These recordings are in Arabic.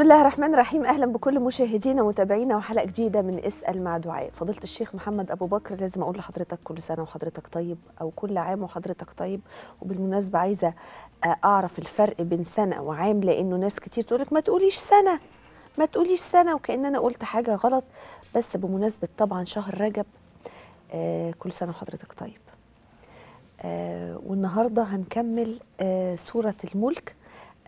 بسم الله الرحمن الرحيم اهلا بكل مشاهدينا ومتابعينا وحلقه جديده من اسال مع دعاء فضيله الشيخ محمد ابو بكر لازم اقول لحضرتك كل سنه وحضرتك طيب او كل عام وحضرتك طيب وبالمناسبه عايزه آه، اعرف الفرق بين سنه وعام لانه ناس كتير تقول لك ما تقوليش سنه ما تقوليش سنه وكان انا قلت حاجه غلط بس بمناسبه طبعا شهر رجب آه كل سنه وحضرتك طيب آه والنهارده هنكمل آه سوره الملك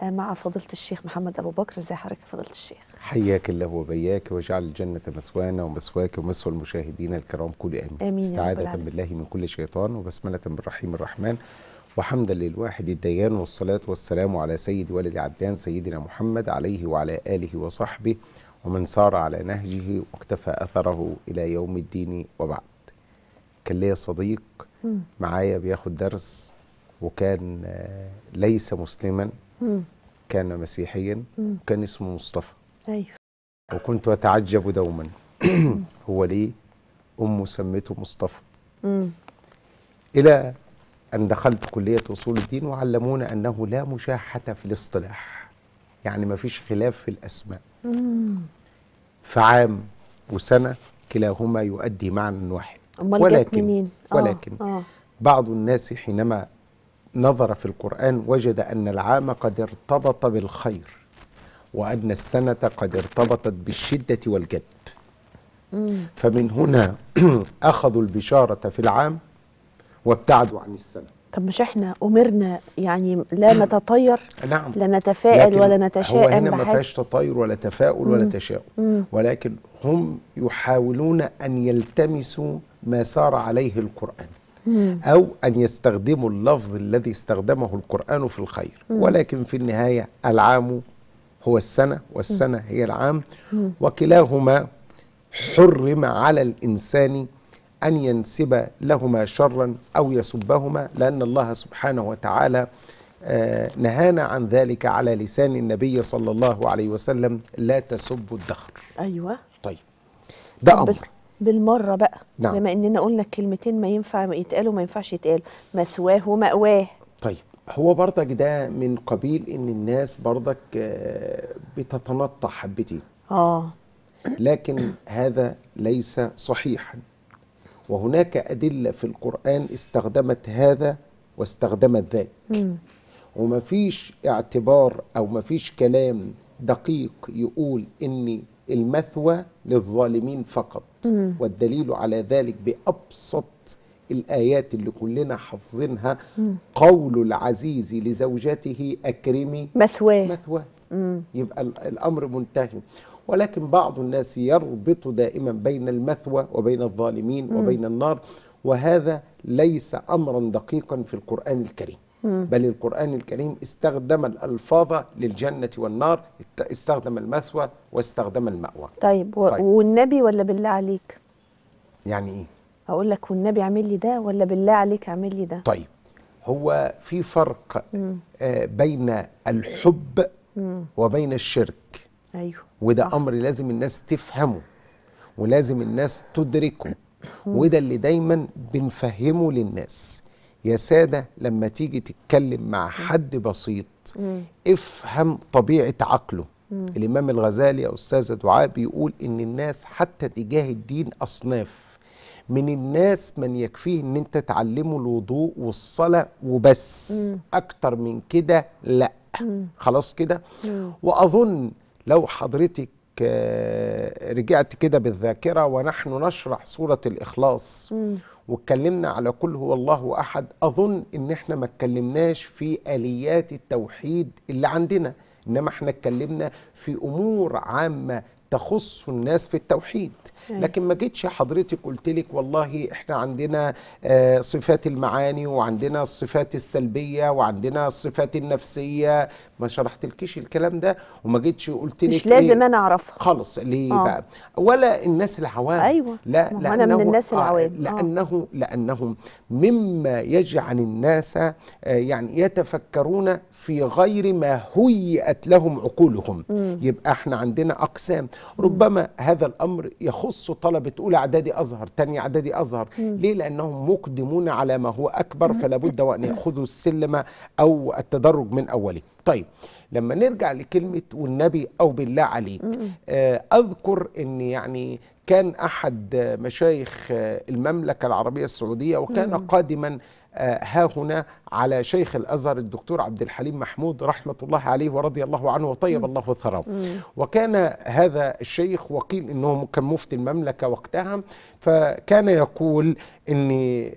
مع فضيلة الشيخ محمد أبو بكر زي حضرتك فضيلة الشيخ حياك الله وبياك واجعل الجنة مثوانا ومثواك ومسوى المشاهدين الكرام كل آمين, آمين استعادة بالله من كل شيطان وبسملة بالرحيم الرحمن وحمدا للواحد الديان والصلاة والسلام على سيد ولد عدنان سيدنا محمد عليه وعلى آله وصحبه ومن سار على نهجه واكتفى أثره إلى يوم الدين وبعد كان ليا صديق معايا بياخد درس وكان آه، ليس مسلما مم. كان مسيحيا مم. وكان اسمه مصطفى أيوه. وكنت أتعجب دوما هو ليه أمه سميته مصطفى مم. إلى أن دخلت كلية أصول الدين وعلمونا أنه لا مشاحة في الاصطلاح يعني ما فيش خلاف في الأسماء فعام وسنة كلاهما يؤدي معنى واحد ولكن منين؟ آه، ولكن آه. بعض الناس حينما نظر في القرآن وجد أن العام قد ارتبط بالخير وأن السنة قد ارتبطت بالشدة والجد فمن هنا أخذوا البشارة في العام وابتعدوا عن السنة طب مش احنا أمرنا يعني لا نتطير نعم لا نتفائل ولا نتشائم هو هنا ما فيهاش تطير ولا تفاؤل ولا تشاؤم ولكن هم يحاولون أن يلتمسوا ما سار عليه القرآن أو أن يستخدموا اللفظ الذي استخدمه القرآن في الخير ولكن في النهاية العام هو السنة والسنة هي العام وكلاهما حرم على الإنسان أن ينسب لهما شرا أو يسبهما لأن الله سبحانه وتعالى آه، نهانا عن ذلك على لسان النبي صلى الله عليه وسلم لا تسبوا الدهر أيوة طيب ده أمر بالمره بقى نعم. بما اننا قلنا الكلمتين ما ينفع يتقالوا وما ينفعش يتقالوا مثواه ومأواه طيب هو برضك ده من قبيل ان الناس برضك آه، بتتنطع حبتين اه لكن هذا ليس صحيحا وهناك أدلة في القرآن استخدمت هذا واستخدمت ذاك ومفيش اعتبار أو مفيش كلام دقيق يقول إني المثوى للظالمين فقط والدليل على ذلك بأبسط الآيات اللي كلنا حافظينها قول العزيز لزوجته أكرمي مثواه مثواه يبقى الأمر منتهي ولكن بعض الناس يربط دائما بين المثوى وبين الظالمين وبين النار وهذا ليس أمرا دقيقا في القرآن الكريم بل القرآن الكريم استخدم الألفاظ للجنة والنار استخدم المثوى واستخدم المأوى طيب, و... طيب. والنبي ولا بالله عليك يعني إيه أقول لك والنبي عامل لي ده ولا بالله عليك عامل لي ده طيب هو في فرق آه بين الحب مم. وبين الشرك أيوه وده صح. أمر لازم الناس تفهمه ولازم الناس تدركه وده اللي دايما بنفهمه للناس يا ساده لما تيجي تتكلم مع حد بسيط افهم طبيعه عقله الامام الغزالي يا استاذ دعاء بيقول ان الناس حتى تجاه الدين اصناف من الناس من يكفيه ان انت تعلمه الوضوء والصلاه وبس مم. اكتر من كده لا مم. خلاص كده واظن لو حضرتك آه، رجعت كده بالذاكره ونحن نشرح سوره الاخلاص مم. واتكلمنا على كل هو الله احد اظن ان احنا ما اتكلمناش في اليات التوحيد اللي عندنا انما احنا اتكلمنا في امور عامه تخص الناس في التوحيد إيه. لكن ما جيتش حضرتك قلت لك والله احنا عندنا آه، صفات المعاني وعندنا الصفات السلبيه وعندنا الصفات النفسيه ما شرحتلكيش الكلام ده وما جيتش قلت لك مش لازم إيه؟ انا اعرفها خالص ليه آه. بقى ولا الناس العوام ايوه لا لأنه انا من الناس آه، العوام آه لانه لانهم مما يجعل الناس آه، يعني يتفكرون في غير ما هيئت لهم عقولهم مم. يبقى احنا عندنا اقسام ربما هذا الامر يخص يخص طلبة أولى إعدادي أزهر تاني إعدادي أزهر مم. ليه لأنهم مقدمون على ما هو أكبر فلا بد وأن يأخذوا السلم أو التدرج من أوله طيب لما نرجع لكلمة والنبي أو بالله عليك آه، أذكر أن يعني كان أحد مشايخ المملكة العربية السعودية وكان قادما آه، ها هنا على شيخ الازهر الدكتور عبد الحليم محمود رحمه الله عليه ورضي الله عنه وطيب الله ثراه وكان هذا الشيخ وقيل انه كان مفتي المملكه وقتها فكان يقول ان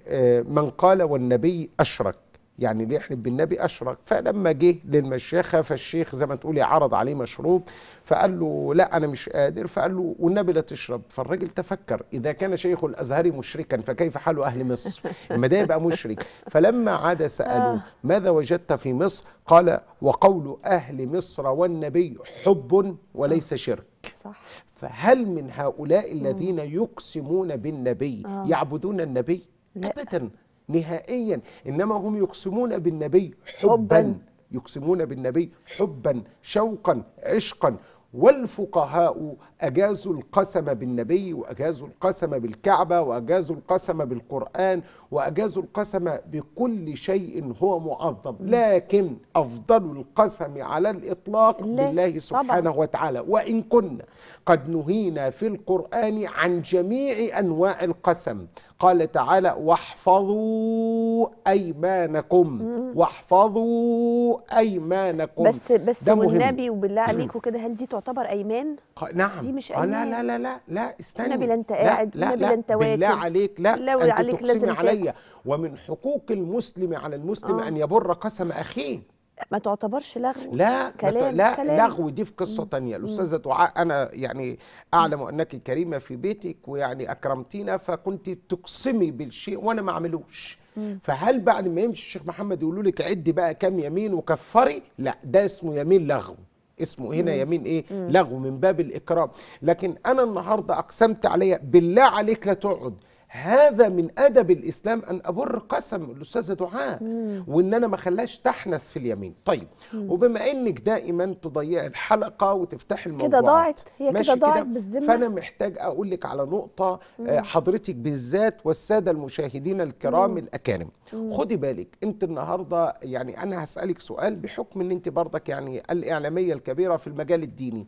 آه، من قال والنبي اشرك يعني اللي يحلف بالنبي اشرك فلما جه للمشيخه فالشيخ زي ما تقولي عرض عليه مشروب فقال له لا انا مش قادر فقال له والنبي لا تشرب فالراجل تفكر اذا كان شيخ الازهر مشركا فكيف حال اهل مصر اما ده يبقى مشرك فلما عاد سالوه آه. ماذا وجدت في مصر قال وقول اهل مصر والنبي حب وليس آه. شرك صح فهل من هؤلاء الذين آه. يقسمون بالنبي يعبدون النبي ابدا نهائيا انما هم يقسمون بالنبي حبا يقسمون بالنبي حبا شوقا عشقا والفقهاء اجازوا القسم بالنبي واجازوا القسم بالكعبه واجازوا القسم بالقران واجازوا القسم بكل شيء هو معظم لكن افضل القسم على الاطلاق بالله سبحانه وتعالى وان كنا قد نهينا في القران عن جميع انواع القسم قال تعالى واحفظوا ايمانكم واحفظوا ايمانكم بس بس ده والنبي وبالله عليكم كده هل دي تعتبر ايمان نعم دي مش ايمان آه لا لا لا لا لا استنى النبي لا انت قاعد لا لا, لا انت واكل بالله عليك لا لو انت عليك لازم عليا ومن حقوق المسلم على المسلم آه. ان يبر قسم اخيه ما تعتبرش لغو لا كلام لا كلام. لغو دي في قصه ثانيه الاستاذه دعاء انا يعني اعلم انك كريمه في بيتك ويعني اكرمتينا فكنت تقسمي بالشيء وانا ما اعملوش فهل بعد ما يمشي الشيخ محمد يقولوا لك عدي بقى كام يمين وكفري لا ده اسمه يمين لغو اسمه هنا مم. يمين ايه مم. لغو من باب الاكرام لكن انا النهارده اقسمت عليا بالله عليك لا تقعد هذا من ادب الاسلام ان ابر قسم الاستاذه دعاء وان انا ما خلاش تحنث في اليمين طيب مم. وبما انك دائما تضيع الحلقه وتفتح الموضوع كده ضاعت هي كده ضاعت بالذمه فانا محتاج اقول لك على نقطه آه، مم. حضرتك بالذات والساده المشاهدين الكرام مم. الاكارم خدي بالك انت النهارده يعني انا هسالك سؤال بحكم ان انت برضك يعني الاعلاميه الكبيره في المجال الديني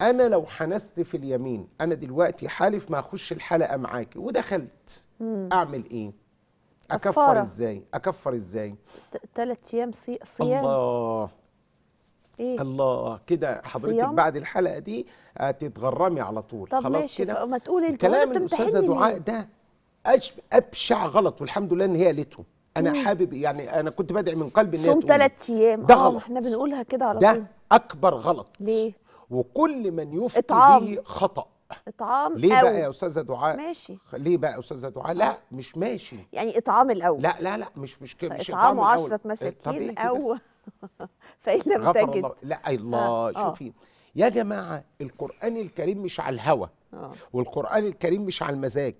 انا لو حنست في اليمين انا دلوقتي حالف ما اخش الحلقه معاكي ودخلت مم. اعمل ايه اكفر أفارة. ازاي اكفر ازاي ثلاث ايام صيام الله إيه؟ الله كده حضرتك صيام؟ بعد الحلقه دي هتتغرمي آه، على طول طب خلاص كده ما تقولي الكلام الاستاذه دعاء ده ابشع غلط والحمد لله ان هي قالته انا مم. حابب يعني انا كنت بدعي من قلبي ان هي صوم ثلاث ايام ده آه، غلط احنا بنقولها كده على طول ده اكبر غلط ليه وكل من يفتي إطعام. به خطأ اطعام ليه أو. بقى يا استاذه دعاء ماشي ليه بقى يا استاذه دعاء لا مش ماشي يعني اطعام الاول لا لا لا مش مش كده مش اطعام 10 مساكين إيه او فان لم تجد لا الله آه. شوفي يا جماعه القران الكريم مش على الهوى آه. والقران الكريم مش على المزاج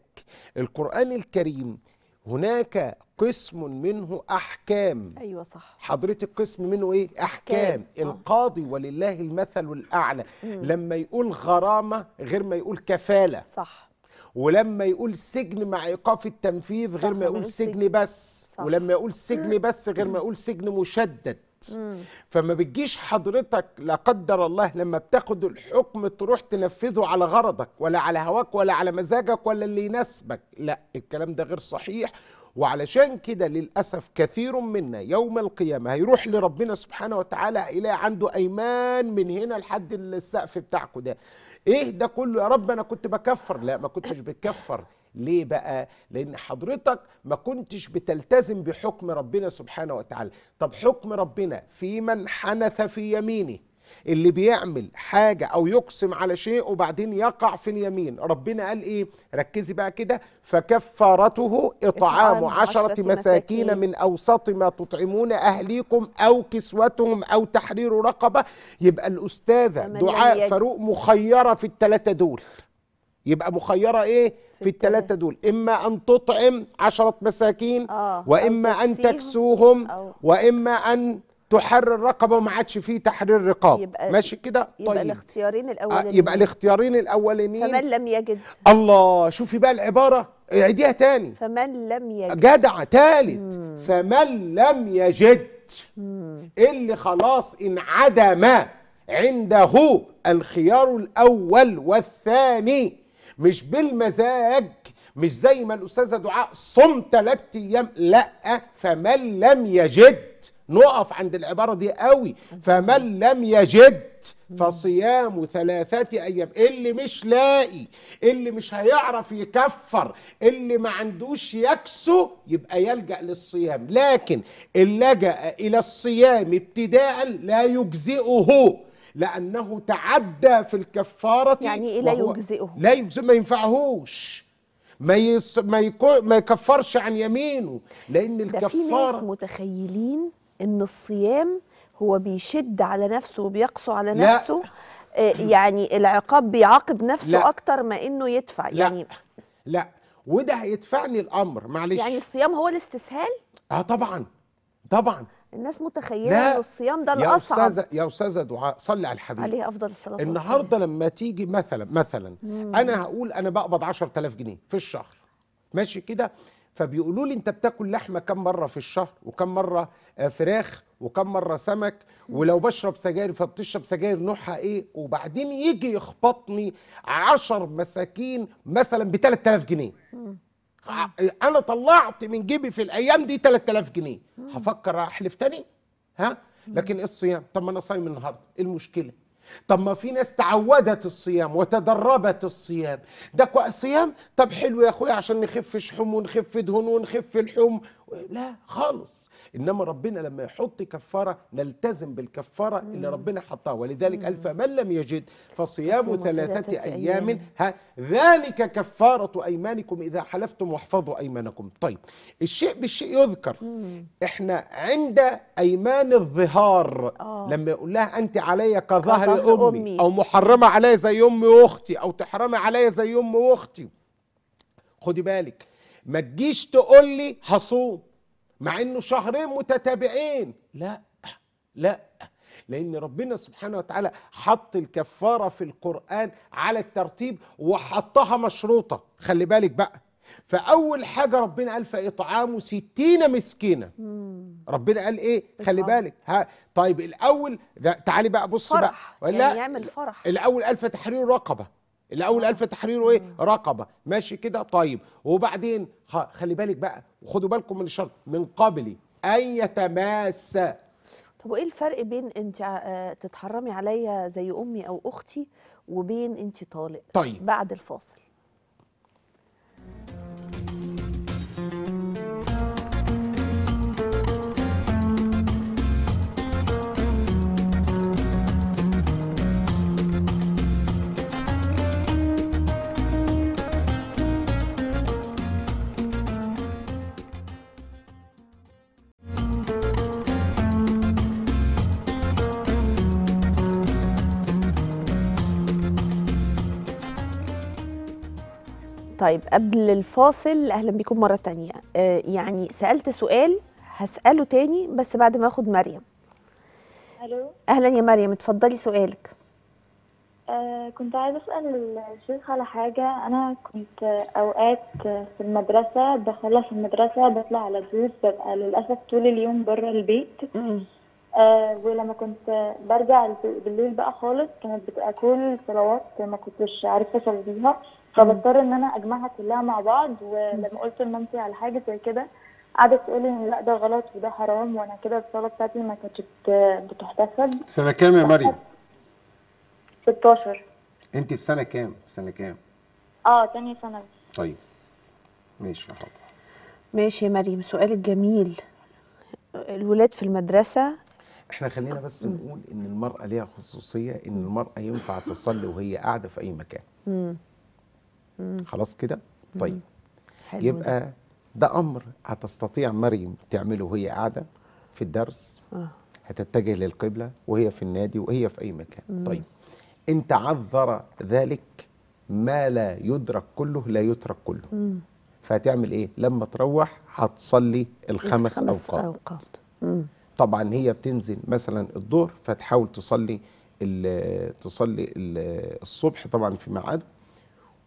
القران الكريم هناك قسم منه احكام ايوه صح حضرتك قسم منه ايه احكام أحكام. آه. القاضي ولله المثل الاعلى مم. لما يقول غرامه غير ما يقول كفاله صح ولما يقول سجن مع ايقاف التنفيذ غير ما يقول سجن بس صح. ولما يقول سجن بس غير ما يقول سجن مشدد مم. فما بتجيش حضرتك لا قدر الله لما بتاخد الحكم تروح تنفذه على غرضك ولا على هواك ولا على مزاجك ولا اللي يناسبك لا الكلام ده غير صحيح وعلشان كده للأسف كثير منا يوم القيامة هيروح لربنا سبحانه وتعالى إله عنده أيمان من هنا لحد السقف بتاعكم ده إيه ده كله يا رب أنا كنت بكفر لا ما كنتش بتكفر ليه بقى؟ لأن حضرتك ما كنتش بتلتزم بحكم ربنا سبحانه وتعالى طب حكم ربنا في من حنث في يمينه اللي بيعمل حاجة أو يقسم على شيء وبعدين يقع في اليمين ربنا قال إيه ركزي بقى كده فكفارته إطعام عشرة مساكين, مساكين من أوسط ما تطعمون أهليكم أو كسوتهم أو تحرير رقبة يبقى الأستاذة دعاء فاروق مخيرة في الثلاثة دول يبقى مخيرة إيه في الثلاثة دول إما أن تطعم عشرة مساكين آه. وإما أن تكسوهم أو. وإما أن تحرر رقبه وما عادش فيه تحرير رقاب يبقى ماشي كده طيب يبقى الاختيارين آه، الاولانيين يبقى الاختيارين الاولانيين فمن لم يجد الله شوفي بقى العباره عيديها تاني فمن لم يجد جدع تالت مم. فمن لم يجد مم. اللي خلاص انعدم عنده الخيار الاول والثاني مش بالمزاج مش زي ما الاستاذه دعاء صم ثلاث ايام لا فمن لم يجد نقف عند العباره دي قوي فمن لم يجد فصيام ثلاثة أيام اللي مش لاقي اللي مش هيعرف يكفر اللي ما عندوش يكسو يبقى يلجأ للصيام لكن اللجأ إلى الصيام ابتداء لا يجزئه لأنه تعدى في الكفارة يعني إيه لا يجزئه لا يجزئه ما ينفعهوش ما يس ما, يكو ما يكفرش عن يمينه لان الكفاره في ناس متخيلين ان الصيام هو بيشد على نفسه وبيقسو على نفسه لا آه، يعني العقاب بيعاقب نفسه لا. اكتر ما انه يدفع لا. يعني لا وده هيدفعني الامر معلش يعني الصيام هو الاستسهال اه طبعا طبعا الناس متخيله ان الصيام ده الاصعب يا استاذه يا استاذه دعاء صلي على الحبيب عليه افضل الصلاه والسلام النهارده لما تيجي مثلا مثلا مم. انا هقول انا بقبض 10000 جنيه في الشهر ماشي كده فبيقولوا لي انت بتاكل لحمه كم مره في الشهر وكم مره آه، فراخ وكم مره سمك ولو بشرب سجاير فبتشرب سجاير نوعها ايه وبعدين يجي يخبطني 10 مساكين مثلا ب 3000 جنيه مم. اه. انا طلعت من جيبي في الايام دي 3000 جنيه هفكر احلف تاني ها لكن ايه الصيام طب ما انا صايم النهارده ايه المشكله طب ما في ناس تعودت الصيام وتدربت الصيام ده صيام طب حلو يا اخويا عشان نخف شحوم ونخف دهون ونخف الحوم لا خالص انما ربنا لما يحط كفاره نلتزم بالكفاره اللي ربنا حطها ولذلك قال فمن لم يجد فصيام ثلاثه ايام ها ذلك كفاره ايمانكم اذا حلفتم واحفظوا ايمانكم طيب الشيء بالشيء يذكر احنا عند ايمان الظهار أوه. لما يقول لها انت علي كظهر أمي, امي او محرمه علي زي امي واختي او تحرمي علي زي امي واختي خدي بالك ما تجيش تقول لي هصوم مع انه شهرين متتابعين لا لا لان ربنا سبحانه وتعالى حط الكفاره في القران على الترتيب وحطها مشروطه خلي بالك بقى فاول حاجه ربنا قال فاطعامه ستين مسكينه ربنا قال ايه خلي بالك ها طيب الاول ده تعالي بقى بص فرح. بقى ولا يعني يعمل فرح الاول قال فتحرير رقبه الاول الف تحرير وايه رقبه ماشي كده طيب وبعدين خلي بالك بقى وخدوا بالكم من الشرط من قبل ان يتماس طب وايه الفرق بين انت آه، تتحرمي عليا زي امي او اختي وبين انت طالق طيب بعد الفاصل طيب قبل الفاصل اهلا بيكم مره تانية آه يعني سالت سؤال هساله تاني بس بعد ما اخد مريم الو اهلا يا مريم اتفضلي سؤالك آه كنت عايزه اسال الشيخ على حاجه انا كنت اوقات في المدرسه بخلص المدرسه بطلع على دروس ببقى للاسف طول اليوم بره البيت آه ولما كنت برجع بالليل بقى خالص كانت بتبقى كل صلوات ما كنتش عارفه اصليها فبضطر ان انا اجمعها كلها مع بعض ولما قلت لمامتي على حاجه زي كده قعدت تقول لي لا ده غلط وده حرام وانا كده الصلاه بتاعتي ما كانتش بتحتسب سنه كام يا مريم؟ 16 انت في سنه كام؟ في سنه كام؟ اه تاني سنه طيب ماشي يا حاضر ماشي يا مريم سؤالك جميل الولاد في المدرسه احنا خلينا بس نقول ان المراه ليها خصوصيه ان المراه ينفع تصلي وهي قاعده في اي مكان مم. خلاص كده طيب حلو يبقى ده. ده امر هتستطيع مريم تعمله وهي قاعده في الدرس آه. هتتجه للقبله وهي في النادي وهي في اي مكان مم. طيب ان تعذر ذلك ما لا يدرك كله لا يترك كله مم. فهتعمل ايه لما تروح هتصلي الخمس, الخمس اوقات, أوقات. طبعا هي بتنزل مثلا الظهر فتحاول تصلي تصلي الصبح طبعا في ميعاد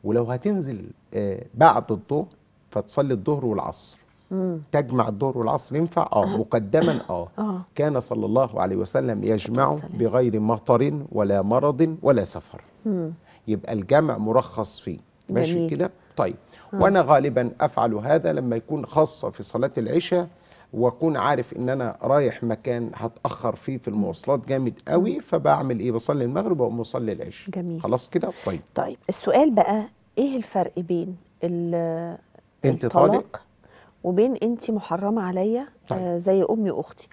ولو هتنزل آه، بعد الظهر فتصلي الظهر والعصر مم. تجمع الظهر والعصر ينفع اه, آه. مقدما آه. اه كان صلى الله عليه وسلم يجمع بغير مطر ولا مرض ولا سفر مم. يبقى الجمع مرخص فيه ماشي كده طيب وانا غالبا افعل هذا لما يكون خاصه في صلاه العشاء واكون عارف ان انا رايح مكان هتاخر فيه في المواصلات جامد قوي فبعمل ايه بصلي المغرب واقوم اصلي العشاء جميل خلاص كده طيب طيب السؤال بقى ايه الفرق بين انت طالق وبين انت محرمه عليا طيب. آه زي امي واختي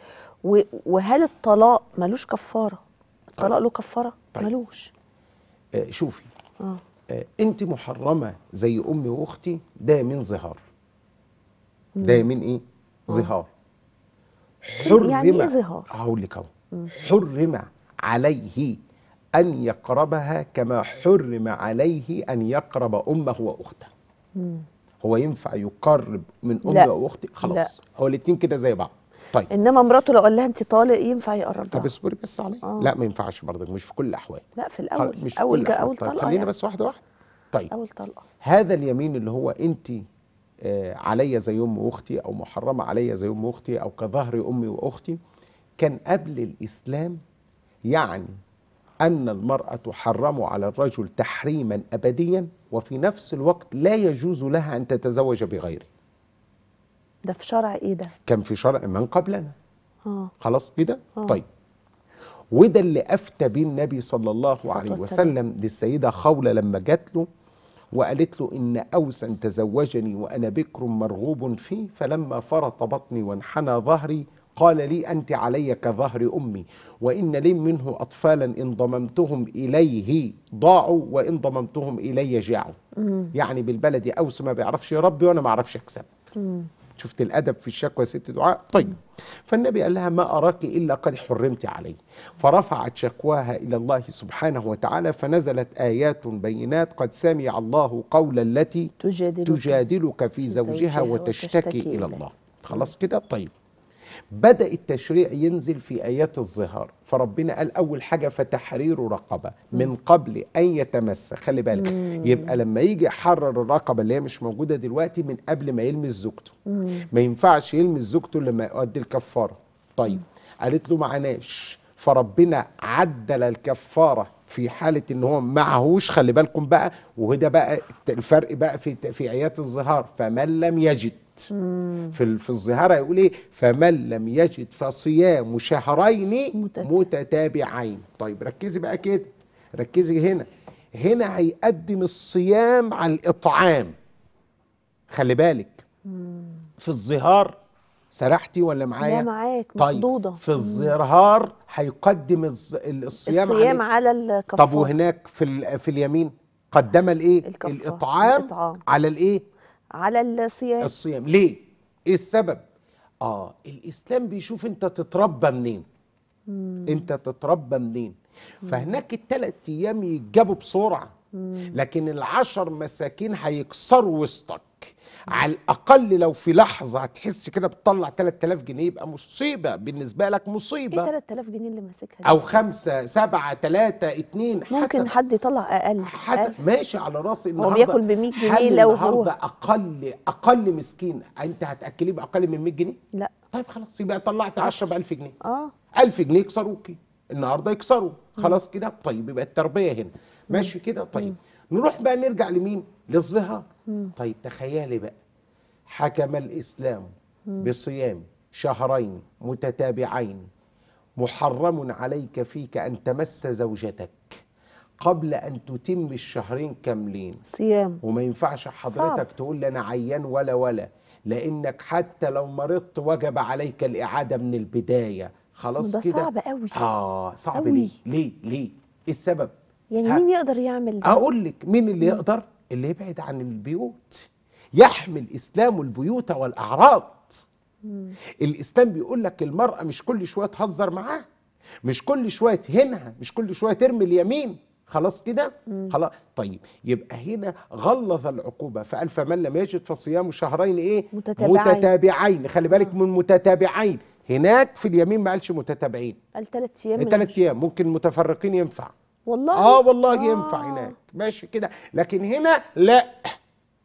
وهل الطلاق ملوش كفاره طيب. الطلاق طيب. له كفاره طيب. ملوش آه شوفي آه. آه انت محرمه زي امي واختي ده من ظهار ده من ايه اه. ظهار حرم يعني ايه ظهار؟ هقول لك اهو حرم عليه أن يقربها كما حرم عليه أن يقرب أمه وأخته هو ينفع يقرب من أمه واختي وأخته خلاص لا. هو الاثنين كده زي بعض طيب انما مراته لو قال لها انت طالق ينفع يقرب طب اصبري بس علي آه. لا ما ينفعش برضك مش في كل الاحوال لا في الاول مش اول كل اول طيب خلينا يعني. بس واحده واحده طيب اول طلقه هذا اليمين اللي هو انت آه، عليا زي أم وأختي أو محرمة عليا زي أم وأختي أو كظهر أمي وأختي كان قبل الإسلام يعني أن المرأة تحرم على الرجل تحريما أبديا وفي نفس الوقت لا يجوز لها أن تتزوج بغيره ده في شرع إيه ده؟ كان في شرع من قبلنا آه. خلاص كده؟ إيه آه. طيب وده اللي أفتى بيه النبي صلى الله عليه وسلم للسيدة خولة لما جات له وقالت له إن أوسا تزوجني وأنا بكر مرغوب فيه فلما فرط بطني وانحنى ظهري قال لي أنت علي كظهر أمي وإن لي منه أطفالا إن ضممتهم إليه ضاعوا وإن ضممتهم إلي جاعوا يعني بالبلدي أوس ما بيعرفش يربي وأنا ما أعرفش أكسب شفت الادب في الشكوى ست دعاء طيب فالنبي قال لها ما اراك الا قد حرمت علي فرفعت شكواها الى الله سبحانه وتعالى فنزلت ايات بينات قد سمع الله قول التي تجادلك, تجادلك في زوجها وتشتكي, وتشتكي الى الله خلاص كده طيب بدأ التشريع ينزل في آيات الظهار فربنا قال أول حاجة فتحرير رقبة من قبل أن يتمس خلي بالك يبقى لما يجي يحرر الرقبة اللي هي مش موجودة دلوقتي من قبل ما يلمس زوجته ما ينفعش يلمس زوجته إلا ما يؤدي الكفارة طيب قالت له معناش فربنا عدل الكفارة في حالة ان هو معهوش خلي بالكم بقى وده بقى الفرق بقى في في ايات الظهار فمن لم يجد في في الظهاره يقول ايه فمن لم يجد فصيام شهرين متتابعين طيب ركزي بقى كده ركزي هنا هنا هيقدم الصيام على الاطعام خلي بالك في الظهار سرحتي ولا معايا؟ لا معاك طيب في الظهار هيقدم الصيام, الصيام على الكفار طب وهناك في في اليمين قدم الايه؟ الإطعام, الإطعام على الايه؟ على الصيام الصيام ليه ايه السبب اه الاسلام بيشوف انت تتربى منين مم. انت تتربى منين مم. فهناك الثلاث ايام يتجابوا بسرعه مم. لكن العشر مساكين هيكسروا وسطك على الاقل لو في لحظه هتحس كده بتطلع 3000 جنيه يبقى مصيبه بالنسبه لك مصيبه ايه 3000 جنيه اللي ماسكها او خمسة سبعة ثلاثة حسب ممكن حد يطلع اقل حسب ماشي على راسي النهارده هو بياكل ب 100 جنيه لو هو اقل اقل مسكين انت هتاكليه باقل من 100 جنيه لا طيب خلاص يبقى طلعت 10 ب 1000 جنيه اه 1000 جنيه يكسروكي النهارده يكسروا خلاص كده طيب يبقى التربيه هنا ماشي كده طيب مم. نروح بقى نرجع لمين للظهر طيب تخيلي بقى حكم الإسلام بصيام شهرين متتابعين محرم عليك فيك أن تمس زوجتك قبل أن تتم الشهرين كاملين صيام وما ينفعش حضرتك صعب. تقول لي أنا عيان ولا ولا لأنك حتى لو مرضت وجب عليك الإعادة من البداية خلاص كده ده صعب قوي آه صعب أوي. ليه ليه ليه إيه السبب يعني مين يقدر يعمل ده؟ أقول لك مين اللي يقدر؟ اللي يبعد عن البيوت يحمي الإسلام البيوت والأعراض مم. الإسلام بيقول لك المرأة مش كل شوية تهزر معاه مش كل شوية تهنها مش كل شوية ترمي اليمين خلاص كده خلاص طيب يبقى هنا غلظ العقوبه فقال فمن لم يجد فصيام شهرين ايه متتابعين, متتابعين. خلي بالك آه. من متتابعين هناك في اليمين ما قالش متتابعين قال ثلاث ايام ثلاث ايام ممكن متفرقين ينفع والله اه والله آه. ينفع هناك ماشي كده لكن هنا لا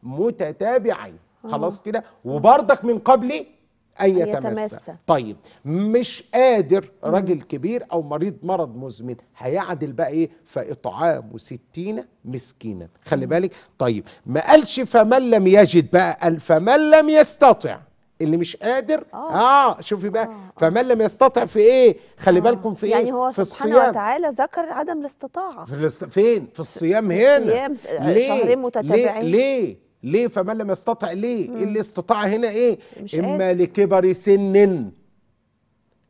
متتابعين آه. خلاص كده وبرضك من قبل أن يتمسك طيب مش قادر راجل كبير أو مريض مرض مزمن هيعدل بقى إيه فإطعام ستين مسكينا خلي بالك طيب ما قالش فمن لم يجد بقى قال فمن لم يستطع اللي مش قادر اه, آه شوفي بقى آه. آه. فمن لم يستطع في ايه خلي آه. بالكم في ايه يعني هو في سبحانه وتعالى ذكر عدم الاستطاعه في الاست... فين في الصيام هنا الصيام آه، ليه؟ شهرين متتابعين ليه ليه ليه فمن لم يستطع ليه مم. الاستطاعه هنا ايه مش اما قادر. لكبر سن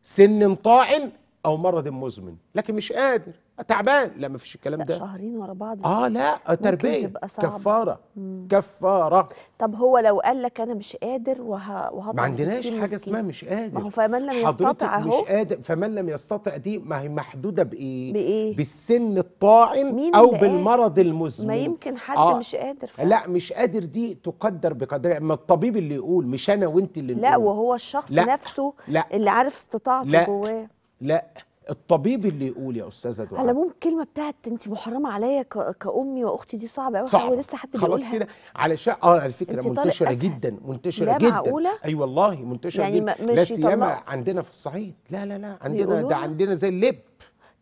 سن طاعن او مرض مزمن لكن مش قادر تعبان لا ما فيش الكلام ده شهرين ورا بعض اه لا تربيه كفاره مم. كفاره طب هو لو قال لك انا مش قادر وه... وهضرب ما عندناش حاجه مسكين. اسمها مش قادر ما هو فمن لم يستطع اهو مش قادر فمن لم يستطع دي ما هي محدوده بايه بايه بالسن الطاعن او بالمرض المزمن ما يمكن حد آه. مش قادر فعلا. لا مش قادر دي تقدر بقدرها ما الطبيب اللي يقول مش انا وانت اللي نقول. لا وهو الشخص لا. نفسه لا. اللي عارف استطاعته جواه لا الطبيب اللي يقول يا استاذه دعاء على ممكن الكلمه بتاعت انت محرمه عليا كامي واختي دي صعبه قوي صعب. ولسه حد بيقولها خلاص كده علشان اه على فكره منتشره جدا منتشره لا جدا معقولة؟ اي أيوة والله منتشره يعني جدا لا سيما عندنا في الصعيد لا لا لا عندنا ده عندنا زي اللب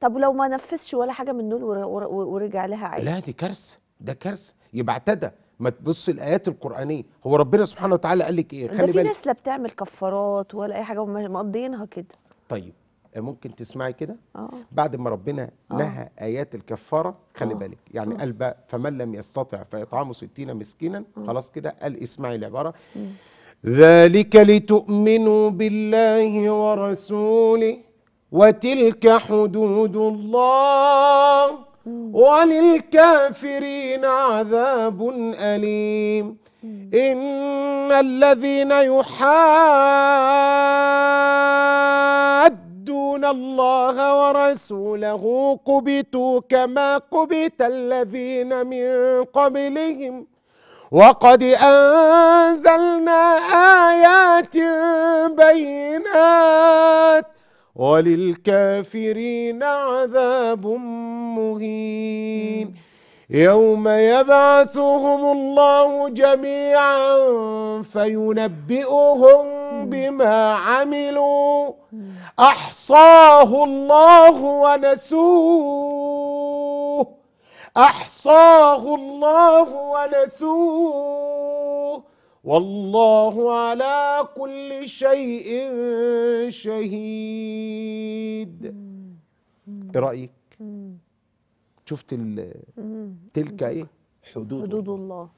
طب ولو ما نفذش ولا حاجه من دول ورجع لها عادي لا دي كارثه ده كارثه يبقى اعتدى ما تبص الايات القرانيه هو ربنا سبحانه وتعالى قال لك ايه خلي بالك في ناس لا بتعمل كفارات ولا اي حاجه مقضينها كده طيب ممكن تسمعي كده آه. بعد ما ربنا آه. نهى ايات الكفاره خلي آه. بالك يعني قال بقى فمن لم يستطع فاطعام 60 مسكينا خلاص كده قال اسمعي العباره ذلك لتؤمنوا بالله ورسوله وتلك حدود الله وللكافرين عذاب أليم إن الذين يحاد دون الله ورسوله قبتوا كما قبت الذين من قبلهم وقد أنزلنا آيات بينات وللكافرين عذاب مهين يوم يبعثهم الله جميعا فينبئهم بما عملوا أحصاه الله ونسوه أحصاه الله ونسوه والله على كل شيء شهيد إيه رأيك؟ شفت تلك ايه حدود حدود الله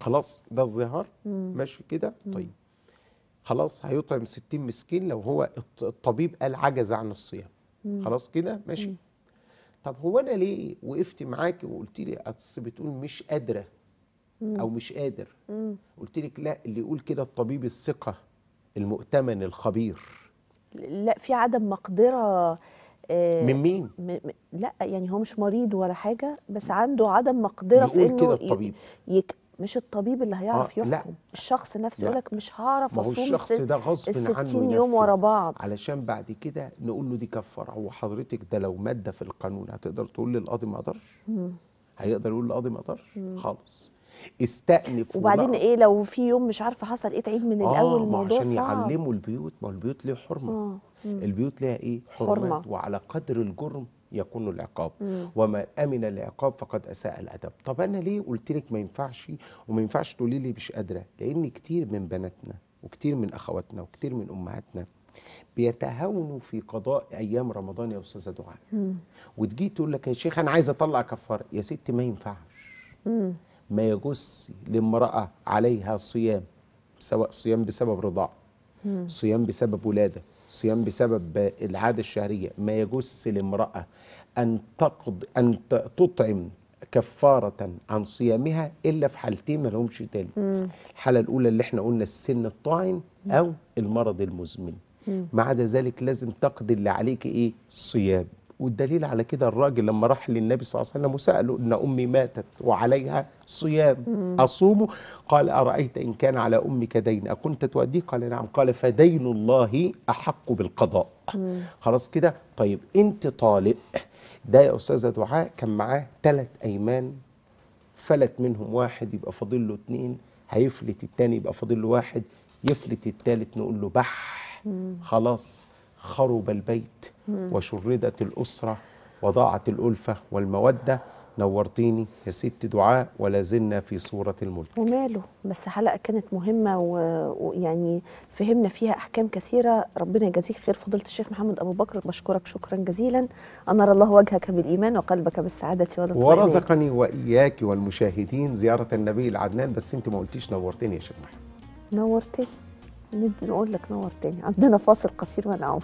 خلاص ده الظهار ماشي كده طيب خلاص هيطعم 60 مسكين لو هو الطبيب قال عجز عن الصيام خلاص كده ماشي طب هو انا ليه وقفت معاكي وقلت لي اصل بتقول مش قادره او مش قادر قلت لك لا اللي يقول كده الطبيب الثقه المؤتمن الخبير لا في عدم مقدره من آه، مين؟ م... لا يعني هو مش مريض ولا حاجه بس عنده عدم مقدره في انه كده الطبيب يك... مش الطبيب اللي هيعرف آه يحكم لا. الشخص نفسه يقول لك مش هعرف اصوم الشخص ده غصب عنه يوم ورا بعض علشان بعد كده نقول له دي كفاره هو حضرتك ده لو ماده في القانون هتقدر تقول للقاضي ما اقدرش هيقدر يقول للقاضي ما اقدرش خالص استأنف وبعدين ايه لو في يوم مش عارفه حصل ايه تعيد من آه الاول الموضوع عشان يعلموا البيوت ما البيوت ليه حرمه آه. البيوت لها ايه حرمات حرمة. وعلى قدر الجرم يكون العقاب مم. وما امن العقاب فقد اساء الادب طب انا ليه قلت لك ما ينفعش وما ينفعش تقولي لي مش قادره لان كتير من بناتنا وكتير من اخواتنا وكتير من امهاتنا بيتهاونوا في قضاء ايام رمضان يا استاذه دعاء وتجي تقول لك يا شيخ انا عايزه اطلع كفاره يا ستي ما ينفعش مم. ما يجوز لامراه عليها صيام سواء صيام بسبب رضاعه صيام بسبب ولاده صيام بسبب العاده الشهريه ما يجوز لامراه ان تقض ان تطعم كفارة عن صيامها إلا في حالتين ما لهمش تالت الحالة الأولى اللي احنا قلنا السن الطاعن أو المرض المزمن ما عدا ذلك لازم تقضي اللي عليك إيه صيام والدليل على كده الراجل لما راح للنبي صلى الله عليه وسلم وسأله إن أمي ماتت وعليها صيام أصومه قال أرأيت إن كان على أمك دين أكنت تؤديه قال نعم قال فدين الله أحق بالقضاء خلاص كده طيب أنت طالق ده يا أستاذة دعاء كان معاه ثلاث أيمان فلت منهم واحد يبقى فاضل له اثنين هيفلت الثاني يبقى فاضل له واحد يفلت الثالث نقول له بح خلاص خرب البيت وشردت الأسرة وضاعت الألفة والمودة نورتيني يا ست دعاء ولا زلنا في صورة الملك وماله بس حلقة كانت مهمة ويعني فهمنا فيها أحكام كثيرة ربنا يجازيك خير فضيلة الشيخ محمد أبو بكر بشكرك شكرا جزيلا أنار الله وجهك بالإيمان وقلبك بالسعادة ورزقني وإياك والمشاهدين زيارة النبي العدنان بس أنت ما قلتيش نورتيني يا شيخ محمد نورتيني ندي نقول لك نور تاني عندنا فاصل قصير ونعود